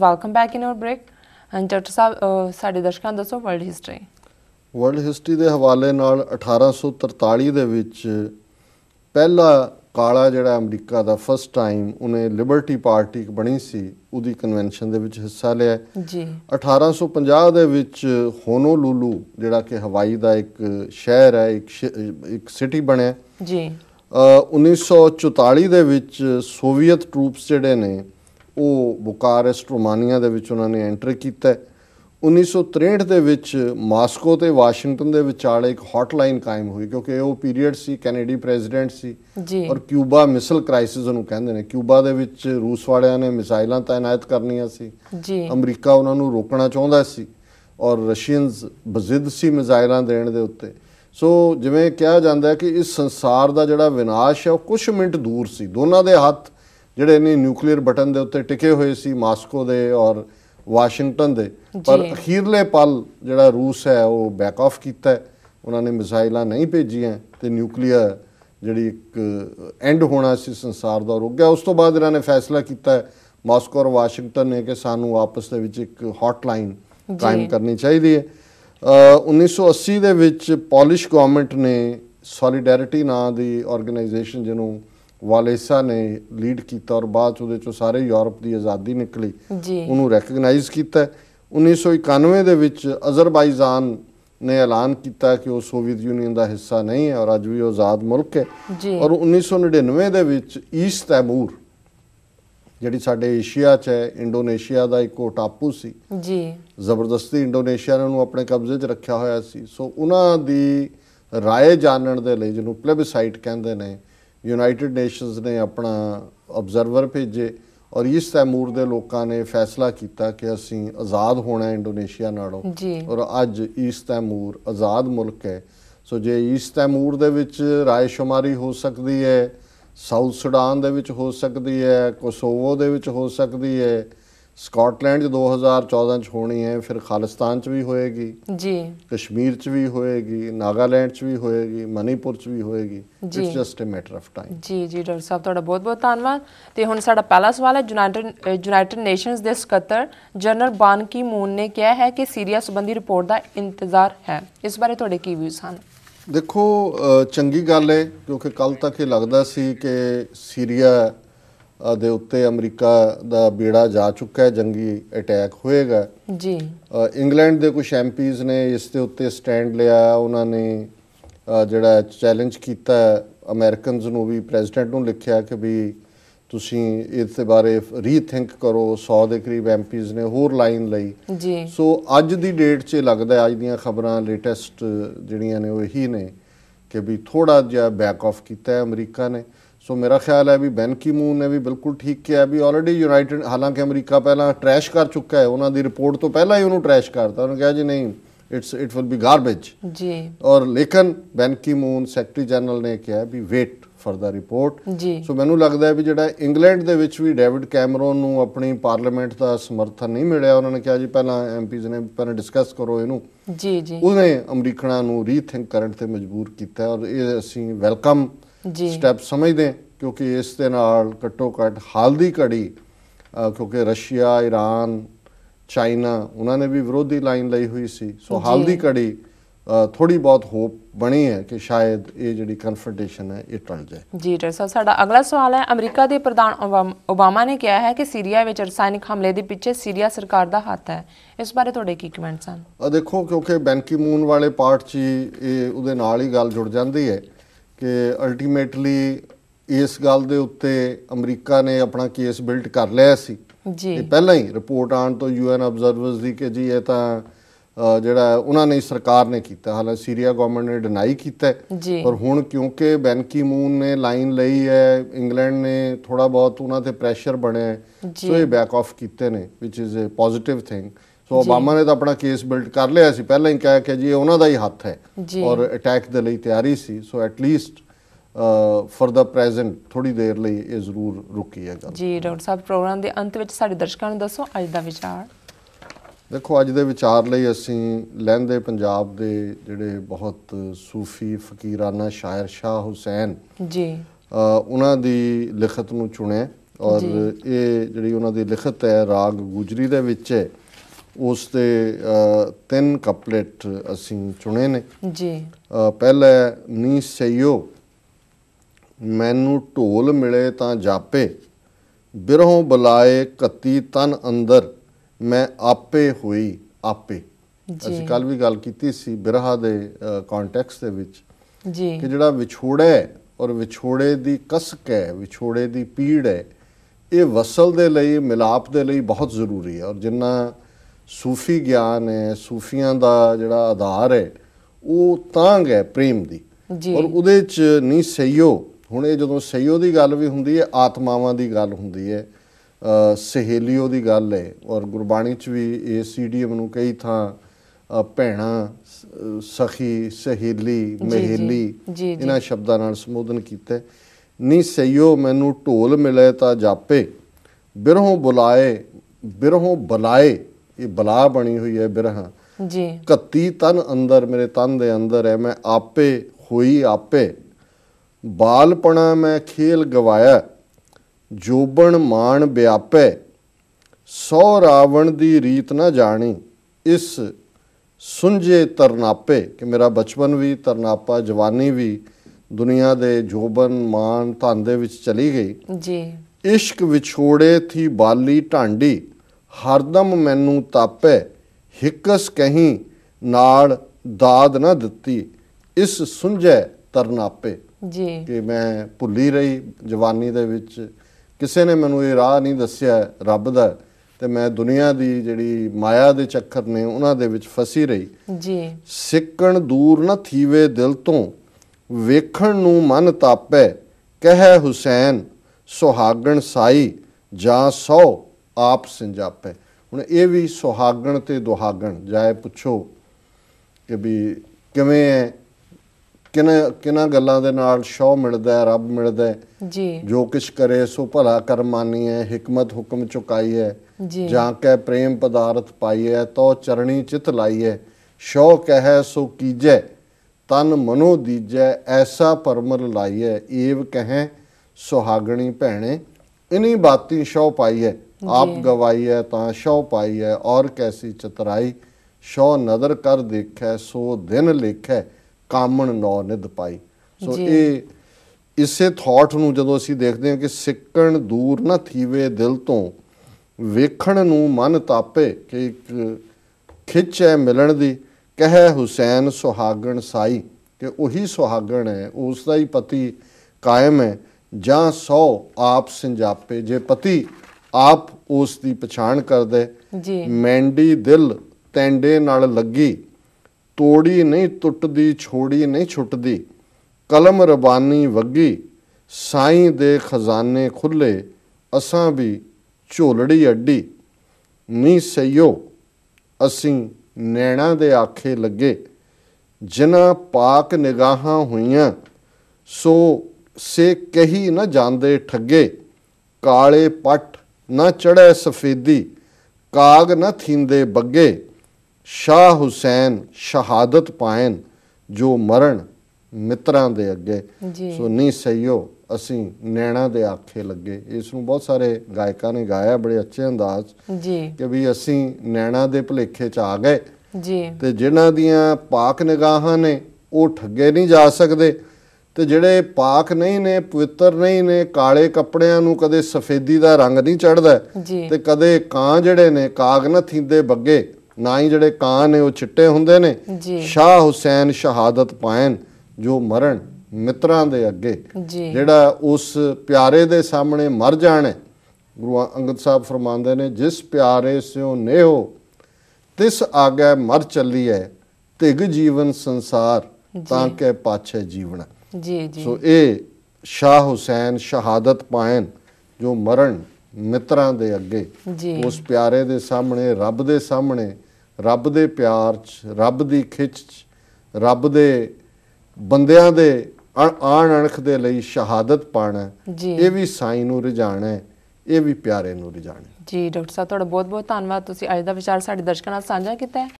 welcome back in our break and doctor ਸਾਹਿਬ ਸਾਡੇ ਦਰਸ਼ਕਾਂ ਦੱਸੋ ਵਰਲਡ ਹਿਸਟਰੀ ਵਰਲਡ ਹਿਸਟਰੀ ਦੇ ਹਵਾਲੇ ਨਾਲ 1843 ਦੇ ਵਿੱਚ ਪਹਿਲਾ ਕਾਲਾ ਜਿਹੜਾ ਅਮਰੀਕਾ ਦਾ ਫਸਟ ਟਾਈਮ ਉਹਨੇ ਲਿਬਰਟੀ ਪਾਰਟੀ ਬਣੀ ਸੀ ਉਹਦੀ ਕਨਵੈਨਸ਼ਨ ਦੇ ਵਿੱਚ ਹਿੱਸਾ ਲਿਆ ਜੀ 1850 ਦੇ ਵਿੱਚ ਹੋਨੋਲੂਲੂ ਜਿਹੜਾ ਕਿ ਹਵਾਈ ਦਾ ਇੱਕ ਸ਼ਹਿਰ ਹੈ ਇੱਕ ਇੱਕ ਸਿਟੀ ਬਣਿਆ ਜੀ 1944 ਦੇ ਵਿੱਚ ਸੋਵੀਅਤ ਟਰੂਪਸ ਜਿਹੜੇ ਨੇ ਉਹ ਬੁਕਾਰੈਸਟ ਰੋਮਾਨੀਆ ਦੇ ਵਿੱਚ ਉਹਨਾਂ ਨੇ ਐਂਟਰ ਕੀਤਾ 1963 ਦੇ ਵਿੱਚ ਮਾਸਕੋ ਤੇ ਵਾਸ਼ਿੰਗਟਨ ਦੇ ਵਿਚਾਲੇ ਇੱਕ ਹੌਟਲਾਈਨ ਕਾਇਮ ਹੋਈ ਕਿਉਂਕਿ ਉਹ ਪੀਰੀਅਡ ਸੀ ਕੈਨੇਡੀ ਪ੍ਰੈਜ਼ੀਡੈਂਟ ਸੀ ਔਰ ਕਿਊਬਾ ਮਿਸਲ ਕ੍ਰਾਈਸਿਸ ਨੂੰ ਕਹਿੰਦੇ ਨੇ ਕਿਊਬਾ ਦੇ ਵਿੱਚ ਰੂਸ ਵਾਲਿਆਂ ਨੇ ਮਿਸਾਈਲਾਂ ਤਾਇਨਾਤ ਕਰਨੀਆਂ ਸੀ ਜੀ ਅਮਰੀਕਾ ਉਹਨਾਂ ਨੂੰ ਰੋਕਣਾ ਚਾਹੁੰਦਾ ਸੀ ਔਰ ਰਸ਼ੀਅਨਸ ਬਜ਼ਿੱਦ ਸੀ ਮਿਸਾਈਲਾਂ ਦੇਣ ਦੇ ਉੱਤੇ ਸੋ ਜਿਵੇਂ ਕਿਹਾ ਜਾਂਦਾ ਹੈ ਕਿ ਇਸ ਸੰਸਾਰ ਦਾ ਜਿਹੜਾ ਵਿਨਾਸ਼ ਹੈ ਉਹ ਕੁਝ ਮਿੰਟ ਦੂਰ ਸੀ ਦੋਨਾਂ ਦੇ ਹੱਥ ਜਿਹੜੇ ਨੇ ਨਿਊਕਲੀਅਰ ਬਟਨ ਦੇ ਉੱਤੇ ਟਿਕੇ ਹੋਏ ਸੀ ਮਾਸਕੋ ਦੇ ਔਰ ਵਾਸ਼ਿੰਗਟਨ ਦੇ ਪਰ ਅਖੀਰਲੇ ਪਲ ਜਿਹੜਾ ਰੂਸ ਹੈ ਉਹ ਬੈਕ ਆਫ ਕੀਤਾ ਉਹਨਾਂ ਨੇ ਮਿਜ਼ਾਈਲਾਂ ਨਹੀਂ ਭੇਜੀਆਂ ਤੇ ਨਿਊਕਲੀਅਰ ਜਿਹੜੀ ਇੱਕ ਐਂਡ ਹੋਣਾ ਸੀ ਸੰਸਾਰ ਦਾ ਰੁਕ ਗਿਆ ਉਸ ਤੋਂ ਬਾਅਦ ਇਹਨਾਂ ਨੇ ਫੈਸਲਾ ਕੀਤਾ ਮਾਸਕੋ ਔਰ ਵਾਸ਼ਿੰਗਟਨ ਨੇ ਕਿ ਸਾਨੂੰ ਆਪਸ ਦੇ ਵਿੱਚ ਇੱਕ ਹੌਟਲਾਈਨ ਕਾਇਮ ਕਰਨੀ ਚਾਹੀਦੀ ਹੈ 1980 ਦੇ ਵਿੱਚ ਪੋਲਿਸ਼ ਗਵਰਨਮੈਂਟ ਨੇ ਸੋਲੀਡੈਰਿਟੀ ਨਾਂ ਦੀ ਆਰਗੇਨਾਈਜੇਸ਼ਨ ਜਿਹਨੂੰ ਵਾਲੇਸਾ ਨੇ ਲੀਡ ਕੀਤਾ ਔਰ ਬਾਅਦ ਉਹਦੇ ਚੋਂ ਸਾਰੇ ਯੂਰਪ ਦੀ ਆਜ਼ਾਦੀ ਨਿਕਲੀ ਉਹਨੂੰ ਰੈਕਗਨਾਈਜ਼ ਕੀਤਾ 1991 ਦੇ ਵਿੱਚ ਅਜ਼ਰਬਾਈਜ਼ਾਨ ਨੇ ਐਲਾਨ ਕੀਤਾ ਕਿ ਉਹ ਸੋਵੀਅਤ ਯੂਨੀਅਨ ਦਾ ਹਿੱਸਾ ਨਹੀਂ ਹੈ ਔਰ ਅੱਜ ਵੀ ਉਹ ਆਜ਼ਾਦ ਮੁਲਕ ਹੈ ਔਰ 1999 ਦੇ ਵਿੱਚ ਈਸਟ ਤੈਮੂਰ ਜਿਹੜੀ ਸਾਡੇ ਏਸ਼ੀਆ 'ਚ ਹੈ ਇੰਡੋਨੇਸ਼ੀਆ ਦਾ ਇੱਕ ਟਾਪੂ ਸੀ ਜੀ ਜ਼ਬਰਦਸਤੀ ਇੰਡੋਨੇਸ਼ੀਆ ਨੇ ਉਹਨੂੰ ਆਪਣੇ ਕਬਜ਼ੇ 'ਚ ਰੱਖਿਆ ਹੋਇਆ ਸੀ ਸੋ ਉਹਨਾਂ ਦੀ ਰਾਏ ਜਾਣਨ ਦੇ ਲਈ ਜਿਹਨੂੰ ਪਲੇਬਸਾਈਟ ਕਹਿੰਦੇ ਨੇ ਯੂਨਾਈਟਿਡ ਨੇਸ਼ਨਸ ਨੇ ਆਪਣਾ ਆਬਜ਼ਰਵਰ ਭੇਜੇ ਔਰ ਇਸ ਤੈਮੂਰ ਦੇ ਲੋਕਾਂ ਨੇ ਫੈਸਲਾ ਕੀਤਾ ਕਿ ਅਸੀਂ ਆਜ਼ਾਦ ਹੋਣਾ ਇੰਡੋਨੇਸ਼ੀਆ ਨਾਲੋਂ ਔਰ ਅੱਜ ਇਸ ਤੈਮੂਰ ਆਜ਼ਾਦ ਮੁਲਕ ਹੈ ਸੋ ਜੇ ਇਸ ਤੈਮੂਰ ਦੇ ਵਿੱਚ ਰਾਇਸ਼ੁਮਾਰੀ ਹੋ ਸਕਦੀ ਹੈ ਸਾਊਥ ਸੁਡਾਨ ਦੇ ਵਿੱਚ ਹੋ ਸਕਦੀ ਹੈ ਕੋਸੋਵੋ ਦੇ ਵਿੱਚ ਹੋ ਸਕਦੀ ਹੈ ਸਕਾਟਲੈਂਡ 'ਚ 2014 'ਚ ਹੋਣੀ ਹੈ ਫਿਰ ਖਾਲਿਸਤਾਨ 'ਚ ਵੀ ਹੋਏਗੀ ਜੀ ਕਸ਼ਮੀਰ 'ਚ ਵੀ ਹੋਏਗੀ ਨਾਗਾਲੈਂਡ 'ਚ ਵੀ ਹੋਏਗੀ ਮਨੀਪੁਰ 'ਚ ਵੀ ਹੋਏਗੀ it's just a matter of time ਜੀ ਜੀ ਡਾਕਟਰ ਸਾਹਿਬ ਤੁਹਾਡਾ ਬਹੁਤ-ਬਹੁਤ ਧੰਨਵਾਦ ਤੇ ਹੁਣ ਸਾਡਾ ਪਹਿਲਾ ਸਵਾਲ ਹੈ ਯੂਨਾਈਟਿਡ ਯੂਨਾਈਟਿਡ ਨੇਸ਼ਨਸ ਦੇ ਸਕੱਤਰ ਜਨਰਲ ਬਾਨ ਕੀ ਮੂਨ ਨੇ ਕਿਹਾ ਹੈ ਕਿ ਸੀਰੀਆ ਸੰਬੰਧੀ ਰਿਪੋਰਟ ਦਾ ਇੰਤਜ਼ਾਰ ਹੈ ਇਸ ਬਾਰੇ ਤੁਹਾਡੇ ਕੀ ਵਿਊਜ਼ ਹਨ ਦੇਖੋ ਚੰਗੀ ਗੱਲ ਹੈ ਕਿਉਂਕਿ ਕੱਲ ਤੱਕ ਇਹ ਲੱਗਦਾ ਸੀ ਕਿ ਸੀਰੀਆ ਦੇ ਉੱਤੇ ਅਮਰੀਕਾ ਦਾ ਬੇੜਾ ਜਾ ਚੁੱਕਾ ਹੈ ਜੰਗੀ ਅਟੈਕ ਹੋਏਗਾ ਜੀ ਇੰਗਲੈਂਡ ਦੇ ਕੁਝ ਐਮਪੀਜ਼ ਨੇ ਇਸ ਦੇ ਉੱਤੇ ਸਟੈਂਡ ਲਿਆ ਉਹਨਾਂ ਨੇ ਜਿਹੜਾ ਚੈਲੰਜ ਕੀਤਾ ਅਮਰੀਕਨਸ ਨੂੰ ਵੀ ਪ੍ਰੈਜ਼ੀਡੈਂਟ ਨੂੰ ਲਿਖਿਆ ਕਿ ਵੀ ਤੁਸੀਂ ਇਸ ਦੇ ਬਾਰੇ ਰੀਥਿੰਕ ਕਰੋ 100 ਦੇ ਕਰੀਬ ਐਮਪੀਜ਼ ਨੇ ਹੋਰ ਲਾਈਨ ਲਈ ਜੀ ਸੋ ਅੱਜ ਦੀ ਡੇਟ 'ਚ ਲੱਗਦਾ ਅੱਜ ਦੀਆਂ ਖਬਰਾਂ ਲੇਟੈਸਟ ਜਿਹੜੀਆਂ ਨੇ ਉਹ ਇਹੀ ਨੇ ਕਿ ਵੀ ਥੋੜਾ ਜਿਹਾ ਬੈਕ ਆਫ ਕੀਤਾ ਹੈ ਅਮਰੀਕਾ ਨੇ ਸੋ ਮੇਰਾ ਖਿਆਲ ਹੈ ਵੀ ਬੈਨ ਮੂਨ ਨੇ ਵੀ ਬਿਲਕੁਲ ਠੀਕ ਕਿਹਾ ਵੀ ਆਲਰੇਡੀ ਯੂਨਾਈਟਿਡ ਹਾਲਾਂਕਿ ਅਮਰੀਕਾ ਪਹਿਲਾਂ ਟ੍ਰੈਸ਼ ਕਰ ਚੁੱਕਾ ਹੈ ਉਹਨਾਂ ਦੀ ਰਿਪੋਰਟ ਤੋਂ ਪਹਿਲਾਂ ਹੀ ਉਹਨੂੰ ਟ੍ਰੈਸ਼ ਕਰਤਾ ਉਹਨੇ ਕਿਹਾ ਜੀ ਨਹੀਂ it's it will be garbage ਜੀ ਔਰ ਲੇਕਿਨ ਬੈਨ ਮੂਨ ਸੈਕਟਰੀ ਜਨਰਲ ਨੇ ਕਿਹਾ we wait for the report ਜੀ ਸੋ ਮੈਨੂੰ ਲੱਗਦਾ ਹੈ ਵੀ ਜਿਹੜਾ ਇੰਗਲੈਂਡ ਦੇ ਵਿੱਚ ਵੀ ਡੇਵਿਡ ਕੈਮਰਨ ਨੂੰ ਆਪਣੀ ਪਾਰਲੀਮੈਂਟ ਦਾ ਸਮਰਥਨ ਨਹੀਂ ਮਿਲਿਆ ਉਹਨਾਂ ਨੇ ਕਿਹਾ ਜੀ ਪਹਿਲਾਂ ਐਮਪੀਜ਼ ਨੇ ਪਹਿਲਾਂ ਡਿਸਕਸ ਕਰੋ ਇਹਨੂੰ ਜੀ ਜੀ ਉਹਨੇ ਅਮਰੀਕਨਾਂ ਨੂੰ ਰੀਥਿੰਕ ਕਰਨ ਤੇ ਮਜਬੂਰ ਕੀਤਾ ਔਰ ਇਹ ਅਸੀਂ ਵੈਲਕਮ ਜੀ ਸਟੈਪ ਸਮਝਦੇ ਕਿਉਂਕਿ ਇਸ ਦੇ ਨਾਲ ਘੱਟੋ ਘੱਟ ਹਾਲ ਦੀ ਘੜੀ ਕਿਉਂਕਿ ਰਸ਼ੀਆ ਇਰਾਨ ਚਾਈਨਾ ਉਹਨਾਂ ਨੇ ਵੀ ਵਿਰੋਧੀ ਲਾਈਨ ਲਈ ਹੋਈ ਸੀ ਸੋ ਹਾਲ ਦੀ ਘੜੀ ਥੋੜੀ ਬਹੁਤ ਹੋਪ ਬਣੀ ਹੈ ਕਿ ਸ਼ਾਇਦ ਇਹ ਜਿਹੜੀ ਕਨਫਰਟੇਸ਼ਨ ਹੈ ਇਹ ਟਲ ਜਾਏ ਜੀ ਡਾਕਟਰ ਸਾਹਿਬ ਸਾਡਾ ਅਗਲਾ ਸਵਾਲ ਹੈ ਅਮਰੀਕਾ ਦੇ ਪ੍ਰਧਾਨ ਓਬਾਮਾ ਨੇ ਕਿਹਾ ਹੈ ਕਿ ਸੀਰੀਆ ਵਿੱਚ ਰਸਾਇਣਿਕ ਹਮਲੇ ਦੇ ਪਿੱਛੇ ਸੀਰੀਆ ਸਰਕਾਰ ਦਾ ਹੱਥ ਹੈ ਇਸ ਬਾਰੇ ਤੁਹਾਡੇ ਕੀ ਕਮੈਂਟਸ ਹਨ ਆ ਦੇਖੋ ਕਿਉਂਕਿ ਬੈਂਕੀ ਮੂਨ ਵਾਲੇ ਪਾਰਟ 'ਚ ਇਹ ਉਹਦੇ ਨਾਲ ਹੀ ਗੱਲ ਜੁੜ ਜਾਂਦੀ ਹੈ ਕਿ ਅਲਟੀਮੇਟਲੀ ਇਸ ਗੱਲ ਦੇ ਉੱਤੇ ਅਮਰੀਕਾ ਨੇ ਆਪਣਾ ਕੇਸ ਬਿਲਡ ਕਰ ਲਿਆ ਸੀ ਜੀ ਇਹ ਪਹਿਲਾਂ ਹੀ ਰਿਪੋਰਟ ਆਣ ਤੋਂ ਯੂਐਨ ਆਬਜ਼ਰਵਰਸ ਦੀ ਕਿ ਜੀ ਇਹ ਤਾਂ ਜਿਹੜਾ ਉਹਨਾਂ ਨੇ ਸਰਕਾਰ ਨੇ ਕੀਤਾ ਹਾਲਾਂ ਸੀਰੀਆ ਗਵਰਨਮੈਂਟ ਨੇ ਡਿਨਾਈ ਕੀਤਾ ਪਰ ਹੁਣ ਕਿਉਂਕਿ ਬੈਂਕੀ ਮੂਨ ਨੇ ਲਾਈਨ ਲਈ ਹੈ ਇੰਗਲੈਂਡ ਨੇ ਥੋੜਾ ਬਹੁਤ ਉਹਨਾਂ ਤੇ ਪ੍ਰੈਸ਼ਰ ਬਣਿਆ ਸੋ ਇਹ ਬੈਕ ਆਫ ਕੀਤੇ ਨੇ which is a positive thing so Obama ਨੇ ਤਾਂ ਆਪਣਾ ਕੇਸ ਬਿਲਡ ਕਰ ਲਿਆ ਸੀ ਪਹਿਲਾਂ ਹੀ ਕਹਿ ਕਿ ਜੀ ਇਹ ਉਹਨਾਂ ਦਾ ਹੀ ਹੱਥ ਹੈ ਔਰ ਅਟੈਕ ਦੇ ਲਈ ਤਿਆਰੀ ਸੀ so at least for the present ਥੋੜੀ ਦੇਰ ਲਈ ਇਹ ਜ਼ਰੂਰ ਰੁਕੀ ਹੈ ਗੱਲ ਜੀ ਡਾਕਟਰ ਸਾਹਿਬ ਪ੍ਰੋਗਰਾਮ ਦੇ ਅੰਤ ਵਿੱਚ ਸਾਡੇ ਦਰਸ਼ਕਾਂ ਨੂੰ ਦੱਸੋ ਅੱਜ ਦਾ ਵਿਚਾਰ ਦੇਖੋ ਅੱਜ ਦੇ ਵਿਚਾਰ ਲਈ ਅਸੀਂ ਲਹਿੰਦੇ ਪੰਜਾਬ ਦੇ ਜਿਹੜੇ ਬਹੁਤ ਸੂਫੀ ਫਕੀਰਾਨਾ ਸ਼ਾਇਰ ਸ਼ਾਹ ਹੁਸੈਨ ਜੀ ਉਹਨਾਂ ਦੀ ਲਿਖਤ ਨੂੰ ਚੁਣਿਆ ਔਰ ਇਹ ਜਿਹੜੀ ਉਹਨਾਂ ਦੀ ਲਿਖਤ ਹੈ ਰਾਗ ਗੁਜਰੀ ਦੇ ਵਿੱਚ ਹੈ ਉਸ ਦੇ ਤਿੰਨ ਕਪਲੇਟ ਅਸੀਂ ਚੁਣੇ ਨੇ ਜੀ ਪਹਿਲਾ ਨੀ ਸਈਓ ਮੈਨੂੰ ਢੋਲ ਮਿਲੇ ਤਾਂ ਜਾਪੇ ਬਿਰਹੋਂ ਬੁਲਾਏ ਕੱਤੀ ਤਨ ਅੰਦਰ ਮੈਂ ਆਪੇ ਹੋਈ ਆਪੇ ਅਸੀਂ ਕੱਲ ਵੀ ਗੱਲ ਕੀਤੀ ਸੀ ਬਿਰਹਾ ਦੇ ਕੰਟੈਕਸਟ ਦੇ ਵਿੱਚ ਜੀ ਕਿ ਜਿਹੜਾ ਵਿਛੋੜਾ ਹੈ ਔਰ ਵਿਛੋੜੇ ਦੀ ਕਸਕ ਹੈ ਵਿਛੋੜੇ ਦੀ ਪੀੜ ਹੈ ਇਹ ਵਸਲ ਦੇ ਲਈ ਮਿਲਾਪ ਦੇ ਲਈ ਬਹੁਤ ਜ਼ਰੂਰੀ ਹੈ ਔਰ ਜਿੰਨਾ ਸੂਫੀ ਗਿਆਨ ਹੈ ਸੂਫੀਆਂ ਦਾ ਜਿਹੜਾ ਆਧਾਰ ਹੈ ਉਹ ਤਾਂਗ ਹੈ ਪ੍ਰੇਮ ਦੀ ਔਰ ਉਹਦੇ ਚ ਨਹੀਂ ਸਈਓ ਹੁਣ ਇਹ ਜਦੋਂ ਸਈਓ ਦੀ ਗੱਲ ਵੀ ਹੁੰਦੀ ਹੈ ਆਤਮਾਵਾਂ ਦੀ ਗੱਲ ਹੁੰਦੀ ਹੈ ਸਹੇਲੀਓ ਦੀ ਗੱਲ ਹੈ ਔਰ ਗੁਰਬਾਣੀ ਚ ਵੀ ਸੀਡੀਐਮ ਨੂੰ ਕਈ ਥਾਂ ਭੈਣਾ ਸਖੀ ਸਹੇਲੀ ਮਹੇਲੀ ਇਹਨਾਂ ਸ਼ਬਦਾਂ ਨਾਲ ਸੰਬੋਧਨ ਕੀਤਾ ਨੀ ਸਈਓ ਮੈਨੂੰ ਢੋਲ ਮਿਲੇ ਤਾਂ ਜਾਪੇ ਬਿਰਹੋਂ ਬੁਲਾਏ ਬਿਰਹੋਂ ਬੁਲਾਏ ਇਹ ਬਲਾ ਬਣੀ ਹੋਈ ਹੈ ਬਿਰਹਾ ਜੀ 31 ਤਨ ਅੰਦਰ ਮੇਰੇ ਤਨ ਦੇ ਅੰਦਰ ਹੈ ਮੈਂ ਆਪੇ ਹੋਈ ਆਪੇ ਬਾਲਪਣਾ ਮੈਂ ਖੇਲ ਗਵਾਇਆ ਜੋਬਣ ਮਾਨ ਵਿਆਪੈ ਸੋ ਰਾਵਣ ਦੀ ਰੀਤ ਨਾ ਜਾਣੀ ਇਸ ਸੁੰਝੇ ਤਰਨਾਪੇ ਕਿ ਮੇਰਾ ਬਚਪਨ ਵੀ ਤਰਨਾਪਾ ਜਵਾਨੀ ਵੀ ਦੁਨੀਆ ਦੇ ਜੋਬਨ ਮਾਨ ਧੰਦੇ ਵਿੱਚ ਚਲੀ ਗਈ ਜੀ ਇਸ਼ਕ ਵਿਛੋੜੇ ਥੀ ਬਾਲੀ ਢਾਂਡੀ ਹਰਦਮ ਮੈਨੂੰ ਤਾਪੈ ਹਿੱਕਸ ਕਹੀਂ ਨਾਲ ਦਾਦ ਨਾ ਦਿੱਤੀ ਇਸ ਸੁੰਝੈ ਤਰਨਾਪੇ ਜੀ ਕਿ ਮੈਂ ਭੁੱਲੀ ਰਹੀ ਜਵਾਨੀ ਦੇ ਵਿੱਚ ਕਿਸੇ ਨੇ ਮੈਨੂੰ ਇਹ ਰਾਹ ਨਹੀਂ ਦੱਸਿਆ ਰੱਬ ਦਾ ਤੇ ਮੈਂ ਦੁਨੀਆ ਦੀ ਜਿਹੜੀ ਮਾਇਆ ਦੇ ਚੱਕਰ ਨੇ ਉਹਨਾਂ ਦੇ ਵਿੱਚ ਫਸੀ ਰਹੀ ਜੀ ਸਿੱਕਣ ਦੂਰ ਨਾ ਥੀਵੇ ਦਿਲ ਤੋਂ ਵੇਖਣ ਨੂੰ ਮਨ ਤਾਪੈ ਕਹਿ ਹੁਸੈਨ ਸੁਹਾਗਣ ਸਾਈ ਜਾਂ ਸੋ ਆਪ ਸਿੰਜਾਪੈ ਹੁਣ ਇਹ ਵੀ ਸੁਹਾਗਣ ਤੇ ਦੁਹਾਗਣ ਜਾਇ ਪੁੱਛੋ ਕਿ ਵੀ ਕਿਵੇਂ ਹੈ ਕਿਨਾਂ ਕਿਨਾਂ ਗੱਲਾਂ ਦੇ ਨਾਲ ਸ਼ੌ ਮਿਲਦਾ ਹੈ ਰੱਬ ਮਿਲਦਾ ਹੈ ਜੀ ਜੋ ਕਿਛ ਕਰੇ ਸੋ ਭਲਾ ਕਰਮਾਨੀ ਹੈ ਹਕਮਤ ਹੁਕਮ ਚੁਕਾਈ ਹੈ ਜਾਂ ਕਹਿ ਪ੍ਰੇਮ ਪਦਾਰਥ ਪਾਈ ਹੈ ਤੋ ਚਰਣੀ ਚਿਤ ਲਾਈ ਹੈ ਸ਼ੌ ਕਹੈ ਸੋ ਕੀਜੈ ਤਨ ਮਨੋ ਦੀਜੈ ਐਸਾ ਪਰਮਲ ਲਾਈ ਹੈ ਏਵ ਕਹੈ ਸੁਹਾਗਣੀ ਭੈਣੇ ਇਨੀ ਬਾਤੀ ਸ਼ੌ ਪਾਈ ਹੈ ਆਪ ਗਵਾਈ ਹੈ ਤਾਂ ਸ਼ੌ ਪਾਈ ਹੈ ਔਰ ਕੈਸੀ ਚਤਰਾਈ ਸ਼ੌ ਨਦਰ ਕਰ ਦੇਖੈ ਸੋ ਦਿਨ ਲਿਖੈ ਕਾਮਣ ਨੌ ਨਿਧ ਪਾਈ ਸੋ ਇਹ ਇਸੇ ਥਾਟ ਨੂੰ ਜਦੋਂ ਅਸੀਂ ਦੇਖਦੇ ਹਾਂ ਕਿ ਸਿੱਕਣ ਦੂਰ ਨਾ ਥੀਵੇ ਦਿਲ ਤੋਂ ਵੇਖਣ ਨੂੰ ਮਨ ਤਾਪੇ ਕਿ ਇੱਕ ਖਿੱਚ ਹੈ ਮਿਲਣ ਦੀ ਕਹੇ ਹੁਸੈਨ ਸੁਹਾਗਣ ਸਾਈ ਕਿ ਉਹੀ ਸੁਹਾਗਣ ਹੈ ਉਸ ਦਾ ਹੀ ਪਤੀ ਕਾਇਮ ਹੈ ਜਾਂ ਸੋ ਆਪ ਸੰਜਾਪੇ ਜੇ ਪਤੀ ਆਪ ਉਸ ਦੀ ਪਛਾਣ ਕਰਦੇ ਜੀ ਮੈਂਡੀ ਦਿਲ ਤੈਂਡੇ ਨਾਲ ਲੱਗੀ ਤੋੜੀ ਨਹੀਂ ਟੁੱਟਦੀ ਛੋੜੀ ਨਹੀਂ ਛੁੱਟਦੀ ਕਲਮ ਰਬਾਨੀ ਵੱਗੀ ਸਾਈਂ ਦੇ ਖਜ਼ਾਨੇ ਖੁੱਲੇ ਅਸਾਂ ਵੀ ਝੋਲੜੀ ਅੱਡੀ ਨੀ ਸਈਓ ਅਸੀਂ ਨੈਣਾ ਦੇ ਆਖੇ ਲੱਗੇ ਜਿਨ੍ਹਾਂ ਪਾਕ ਨਿਗਾਹਾਂ ਹੋਈਆਂ ਸੋ ਸੇ ਕਹੀ ਨਾ ਜਾਂਦੇ ਠੱਗੇ ਕਾਲੇ ਪੱਟ ਨਾ ਚੜੈ ਸਫੇਦੀ ਕਾਗ ਨਾ ਥਿੰਦੇ ਬੱਗੇ ਸ਼ਾਹ ਹੁਸੈਨ ਸ਼ਹਾਦਤ ਪਾਇਨ ਜੋ ਮਰਨ ਮਿੱਤਰਾਂ ਦੇ ਅੱਗੇ ਸੋ ਨਹੀਂ ਸਈਓ ਅਸੀਂ ਨੈਣਾ ਦੇ ਆਖੇ ਲੱਗੇ ਇਸ ਨੂੰ ਬਹੁਤ ਸਾਰੇ ਗਾਇਕਾਂ ਨੇ ਗਾਇਆ ਬੜੇ ਅੱਛੇ ਅੰਦਾਜ਼ ਜੀ ਕਿ ਵੀ ਅਸੀਂ ਨੈਣਾ ਦੇ ਭਲੇਖੇ ਚ ਆ ਗਏ ਜੀ ਤੇ ਜਿਨ੍ਹਾਂ ਦੀਆਂ ਪਾਕ ਨਿਗਾਹਾਂ ਨੇ ਉਹ ਠੱਗੇ ਨਹੀਂ ਜਾ ਸਕਦੇ ਤੇ ਜਿਹੜੇ ਪਾਕ ਨਹੀਂ ਨੇ ਪਵਿੱਤਰ ਨਹੀਂ ਨੇ ਕਾਲੇ ਕੱਪੜਿਆਂ ਨੂੰ ਕਦੇ ਸਫੇਦੀ ਦਾ ਰੰਗ ਨਹੀਂ ਚੜਦਾ ਤੇ ਕਦੇ ਕਾਂ ਜਿਹੜੇ ਨੇ ਕਾਗ ਨਾ ਥਿੰਦੇ ਬੱਗੇ ਨਾ ਹੀ ਜਿਹੜੇ ਕਾਂ ਨੇ ਉਹ ਚਿੱਟੇ ਹੁੰਦੇ ਨੇ ਸ਼ਾਹ ਹੁਸੈਨ ਸ਼ਹਾਦਤ ਪਾਇਨ ਜੋ ਮਰਨ ਮਿੱਤਰਾਂ ਦੇ ਅੱਗੇ ਜਿਹੜਾ ਉਸ ਪਿਆਰੇ ਦੇ ਸਾਹਮਣੇ ਮਰ ਜਾਣਾ ਗੁਰੂ ਅੰਗਦ ਸਾਹਿਬ ਫਰਮਾਉਂਦੇ ਨੇ ਜਿਸ ਪਿਆਰੇ ਸਿਓ ਨੇਹੋ ਤਿਸ ਆਗੇ ਮਰ ਚੱਲੀ ਹੈ ਤਿਗ ਜੀਵਨ ਸੰਸਾਰ ਤਾਂ ਕੇ ਪਾਛੇ ਜੀਵਣਾ ਜੀ ਜੀ ਸੋ ਇਹ ਸ਼ਾਹ ਹੁਸੈਨ ਸ਼ਹਾਦਤ ਪਾਇਨ ਜੋ ਮਰਨ ਮਿੱਤਰਾਂ ਦੇ ਅੱਗੇ ਜੀ ਉਸ ਪਿਆਰੇ ਦੇ ਸਾਹਮਣੇ ਰੱਬ ਦੇ ਸਾਹਮਣੇ ਰੱਬ ਦੇ ਪਿਆਰ 'ਚ ਰੱਬ ਦੀ ਖਿੱਚ 'ਚ ਰੱਬ ਦੇ ਬੰਦਿਆਂ ਦੇ ਆਣ ਅਣਖ ਦੇ ਲਈ ਸ਼ਹਾਦਤ ਪਾਣਾ ਇਹ ਵੀ ਸਾਈ ਨੂੰ ਰਜਾਣਾ ਹੈ ਇਹ ਵੀ ਪਿਆਰੇ ਨੂੰ ਰਜਾਣਾ ਜੀ ਡਾਕਟਰ ਸਾਹਿਬ ਤੁਹਾਡਾ ਬਹੁਤ ਬਹੁਤ ਧੰਨਵਾਦ ਤੁਸੀਂ ਅੱਜ ਦਾ ਵਿਚਾਰ ਸਾਡੇ ਦਰਸ਼ਕਾਂ ਨਾਲ ਸਾਂਝਾ ਕੀਤਾ ਹੈ